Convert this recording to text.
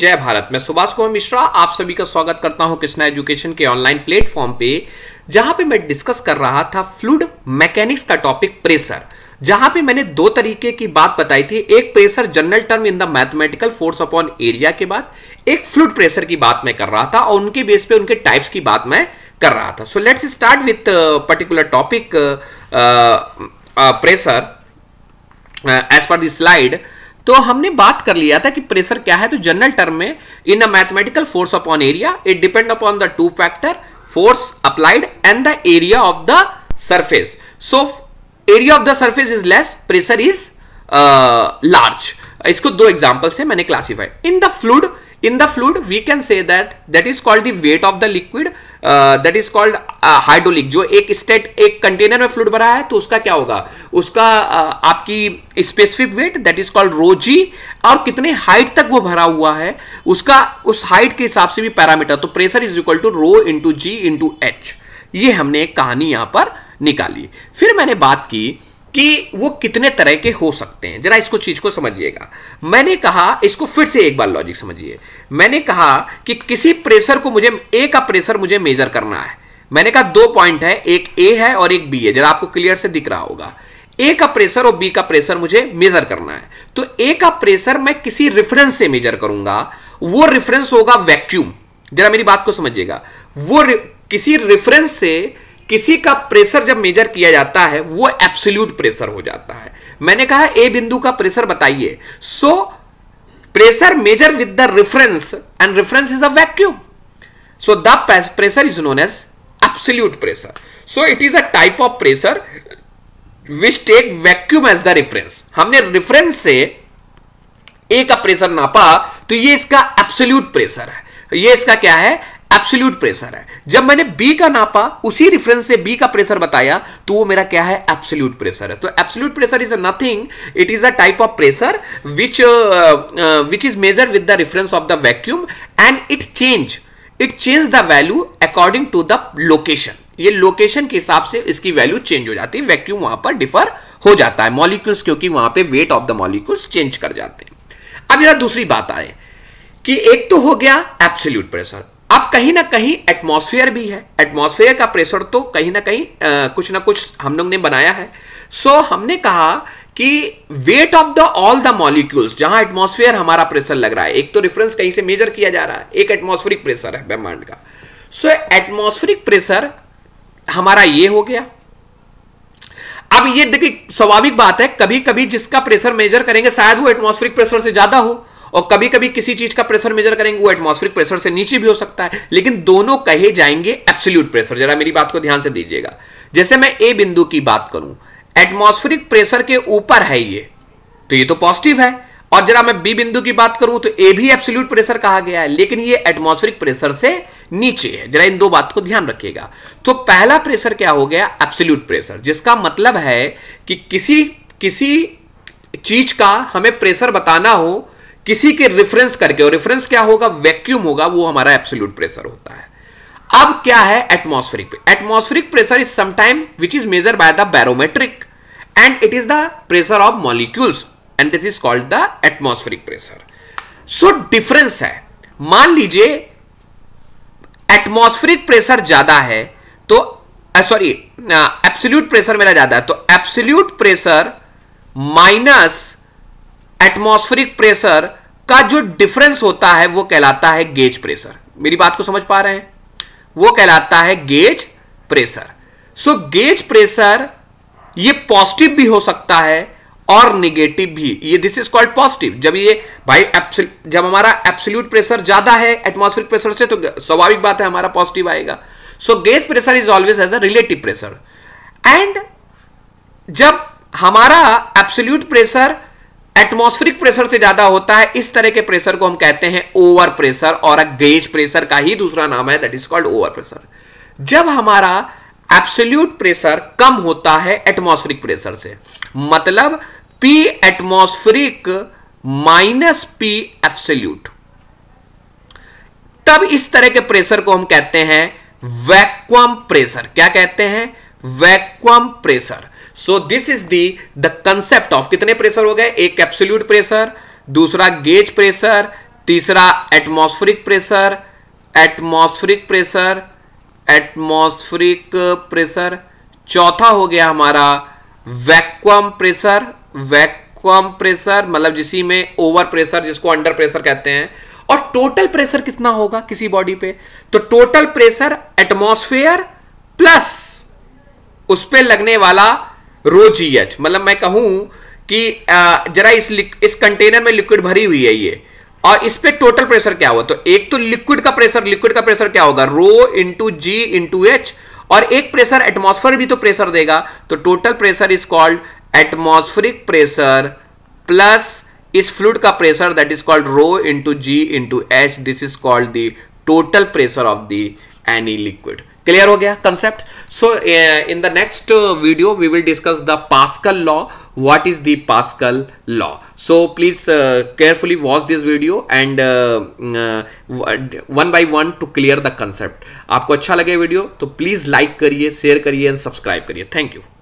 जय भारत मैं सुभाष कुमार मिश्रा आप सभी का स्वागत करता हूं कृष्णा एजुकेशन के ऑनलाइन प्लेटफॉर्म पे जहां पे मैं डिस्कस कर रहा था फ्लूड मैकेनिक्स का टॉपिक प्रेशर जहां पे मैंने दो तरीके की बात बताई थी एक pressure general term in the mathematical force upon area के बाद एक फ्लूड प्रेशर की बात मैं कर रहा था और उनके बेस पे उनके टाइप्स की बात मैं कर रहा था so let's start with particular topic pressure as per the slide तो हमने बात कर लिया था कि प्रेशर क्या है तो जनरल टर्म में in a mathematical force upon area it depend upon the two factor force applied and the area of the surface so area of the surface is less pressure is large इसको दो example से मैंने classified in the fluid in the fluid we can say that that is called the weight of the liquid that is called hydraulic जो एक state एक container में fluid भरा है तो उसका क्या होगा उसका uh, आपकी specific weight that is called rho G और कितने हाइट तक वो भरा हुआ है उसका उस हाइट के हिसाब से भी पैरामीटर तो pressure is equal to rho into G into H ये हमने एक कहानी यहां पर निकाली फिर मैंने बात की कि वो कितने तरह के हो सकते हैं जरा इसको चीज को समझिएगा मैंने कहा इसको फिर से एक बार लॉजिक समझिए मैंने कहा कि किसी प्रेशर को मुझे ए का प्रेशर मुझे मेजर करना है मैंने कहा दो पॉइंट है एक ए है और एक बी है जरा आपको क्लियर से दिख रहा होगा ए का प्रेशर और बी का प्रेशर मुझे मेजर करना है तो ए का प्रेशर मैं किसी रेफरेंस से मेजर करूंगा वो रेफरेंस होगा वैक्यूम जरा मेरी बात को समझिएगा वो रि, किसी रेफरेंस से किसी का प्रेशर जब मेजर किया जाता है वो एब्सोल्यूट प्रेशर हो जाता है मैंने कहा ए बिंदु का प्रेशर बताइए so pressure measure with the reference and reference is a vacuum so the pressure is known as absolute pressure so it is a type of pressure which take vacuum as the reference हमने reference से A का pressure नापा तो ये इसका absolute pressure है ये इसका क्या है एब्सोल्यूट प्रेशर है जब मैंने बी का नापा उसी रिफरेंस से बी का प्रेशर बताया तो वो मेरा क्या है एब्सोल्यूट प्रेशर है तो absolute pressure is nothing it is a type of pressure which which is measure with the reference of the vacuum and it change it change the value according to the location ये location के हिसाब से इसकी value change हो जाती है vacuum वहां पर डिफर हो जाता है मॉलिक्यूल्स क्योंकि वहां पे weight of the molecules change कर जाते हैं अब यहां दूसरी बात आए कि एक तो हो गया एब्सोल्यूट प्रेशर अब कहीं ना कहीं एटमॉस्फेयर भी है एटमॉस्फेयर का प्रेशर तो कहीं ना कहीं आ, कुछ ना कुछ हम लोग ने बनाया है सो so, हमने कहा कि weight of the all the molecules जहां एटमॉस्फेयर हमारा प्रेशर लग रहा है एक तो रेफरेंस कहीं से मेजर किया जा रहा है एक एटमोस्फेरिक प्रेशर है ब्रह्मांड का सो so, प्रेशर हमारा ये हो गया अब ये देखिए स्वाभाविक बात है कभी कभी जिसका प्रेशर मेजर करेंगे शायद वो एटमोस्फेरिक प्रेशर से ज्यादा हो और कभी कभी किसी चीज का प्रेशर मेजर करेंगे वो एटमोस्फिर प्रेशर से नीचे भी हो सकता है लेकिन दोनों कहे जाएंगे एप्सोल्यूट प्रेशर जरा मेरी बात को ध्यान से दीजिएगा जैसे मैं ए बिंदु की बात करूं एटमॉस्फेरिक प्रेशर के ऊपर है ये तो ये तो पॉजिटिव है और जरा मैं बी बिंदु की बात करूं तो ए भी एब्सोल्यूट प्रेशर कहा गया है लेकिन ये एटमॉस्फेरिक प्रेशर से नीचे है जरा इन दो बात को ध्यान रखिएगा तो पहला प्रेशर क्या हो गया एब्सोल्यूट प्रेशर जिसका मतलब है कि किसी किसी चीज का हमें प्रेशर बताना हो किसी के रेफरेंस करके और रेफरेंस क्या होगा वैक्यूम होगा वो हमारा एब्सोल्यूट प्रेशर होता है अब क्या है atmospheric atmospheric pressure is sometime which is measure by the barometric and it is the pressure of molecules and this is called the atmospheric pressure so difference है मान लीजिए एटमॉस्फेरिक प्रेशर ज्यादा है तो सॉरी एब्सोल्यूट प्रेशर मेरा ज्यादा है तो absolute pressure minus atmospheric pressure का जो डिफरेंस होता है वो कहलाता है गेज प्रेशर मेरी बात को समझ पा रहे हैं वो कहलाता है gauge pressure so gauge pressure ये पॉजिटिव भी हो सकता है और निगेटिव भी ये दिस इज कॉल्ड पॉजिटिव जब ये भाई जब हमारा एब्सोल्यूट प्रेशर ज्यादा है एटमॉस्फेरिक प्रेशर से तो स्वाभाविक बात है हमारा पॉजिटिव आएगा so gauge pressure is always as a relative pressure and जब हमारा एब्सोल्यूट प्रेशर एटमॉस्फेरिक प्रेशर से ज्यादा होता है इस तरह के प्रेशर को हम कहते हैं ओवर प्रेशर और गेज प्रेशर का ही दूसरा नाम है that is called over pressure जब हमारा एब्सोल्यूट प्रेशर कम होता है एटमॉस्फेरिक प्रेशर से मतलब P atmospheric minus P absolute तब इस तरह के प्रेशर को हम कहते हैं वैक्वम प्रेशर क्या कहते हैं vacuum pressure so this is the the concept of कितने प्रेशर हो गए एक एप्सोल्यूट प्रेशर दूसरा गेज प्रेशर तीसरा atmospheric pressure atmospheric pressure atmospheric pressure चौथा हो गया हमारा वैक्यूम प्रेशर वैक्यूम प्रेशर मतलब जिसी में ओवर प्रेशर जिसको अंडर प्रेशर कहते हैं और टोटल प्रेशर कितना होगा किसी बॉडी पे तो टोटल प्रेशर एटमोस्फेयर प्लस उस पर लगने वाला रोजीएच मतलब मैं कहूं कि जरा इस इस कंटेनर में लिक्विड भरी हुई है ये और इस पे टोटल प्रेशर क्या हुआ तो एक तो लिक्विड का प्रेशर लिक्विड का प्रेशर क्या होगा rho into G into H और एक प्रेशर एटमॉस्फेयर भी तो प्रेशर देगा तो total pressure is called atmospheric pressure plus इस फ्लूड का pressure that is called rho into G into H this is called the total pressure of the any liquid clear हो गया concept so in the next video we will discuss the Pascal law what is the Pascal law so please carefully watch this video and one by one to clear the concept आपको अच्छा लगे video तो please like करिए share करिए and subscribe करिए thank you